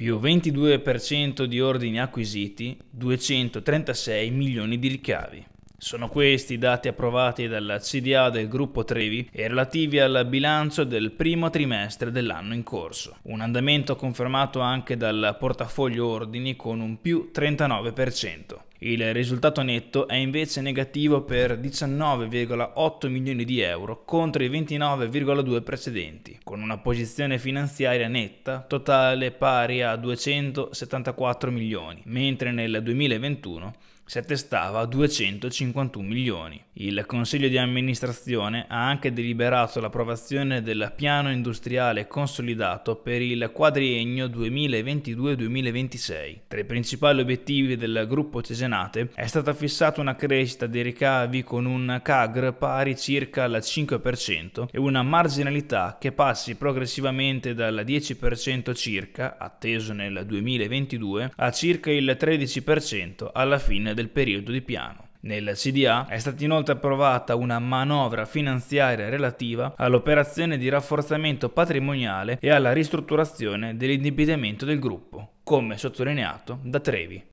più 22% di ordini acquisiti, 236 milioni di ricavi. Sono questi i dati approvati dalla CDA del gruppo Trevi e relativi al bilancio del primo trimestre dell'anno in corso. Un andamento confermato anche dal portafoglio ordini con un più 39%. Il risultato netto è invece negativo per 19,8 milioni di euro contro i 29,2 precedenti, con una posizione finanziaria netta totale pari a 274 milioni, mentre nel 2021 si attestava a 251 milioni. Il Consiglio di amministrazione ha anche deliberato l'approvazione del piano industriale consolidato per il quadriennio 2022-2026. Tra i principali obiettivi del gruppo Cesena menzionate, è stata fissata una crescita dei ricavi con un CAGR pari circa al 5% e una marginalità che passi progressivamente dal 10% circa, atteso nel 2022, a circa il 13% alla fine del periodo di piano. Nel CDA è stata inoltre approvata una manovra finanziaria relativa all'operazione di rafforzamento patrimoniale e alla ristrutturazione dell'indebitamento del gruppo, come sottolineato da Trevi.